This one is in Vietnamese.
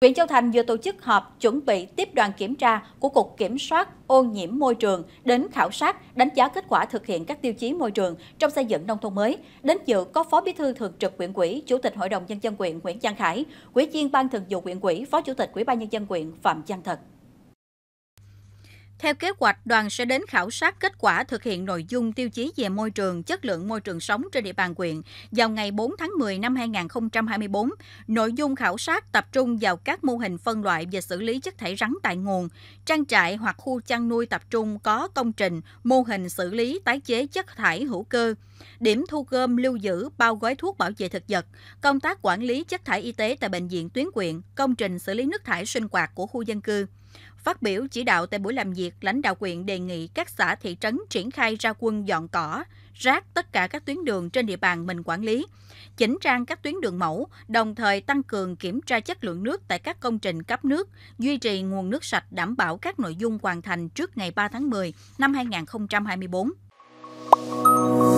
Huyện Châu Thành vừa tổ chức họp chuẩn bị tiếp đoàn kiểm tra của Cục Kiểm soát ô nhiễm môi trường đến khảo sát, đánh giá kết quả thực hiện các tiêu chí môi trường trong xây dựng nông thôn mới. Đến dự có Phó Bí thư Thường trực huyện ủy, Chủ tịch Hội đồng nhân dân huyện Nguyễn Giang Khải, Ủy viên Ban Thường vụ huyện ủy, Phó Chủ tịch Ủy ban nhân dân huyện Phạm Giang Thật. Theo kế hoạch, đoàn sẽ đến khảo sát kết quả thực hiện nội dung tiêu chí về môi trường, chất lượng môi trường sống trên địa bàn quyện vào ngày 4 tháng 10 năm 2024. Nội dung khảo sát tập trung vào các mô hình phân loại và xử lý chất thải rắn tại nguồn, trang trại hoặc khu chăn nuôi tập trung có công trình, mô hình xử lý tái chế chất thải hữu cơ, điểm thu gom lưu giữ bao gói thuốc bảo vệ thực vật, công tác quản lý chất thải y tế tại bệnh viện tuyến quyện, công trình xử lý nước thải sinh hoạt của khu dân cư. Phát biểu chỉ đạo tại buổi làm việc, lãnh đạo quyện đề nghị các xã thị trấn triển khai ra quân dọn cỏ, rác tất cả các tuyến đường trên địa bàn mình quản lý, chỉnh trang các tuyến đường mẫu, đồng thời tăng cường kiểm tra chất lượng nước tại các công trình cấp nước, duy trì nguồn nước sạch đảm bảo các nội dung hoàn thành trước ngày 3 tháng 10 năm 2024.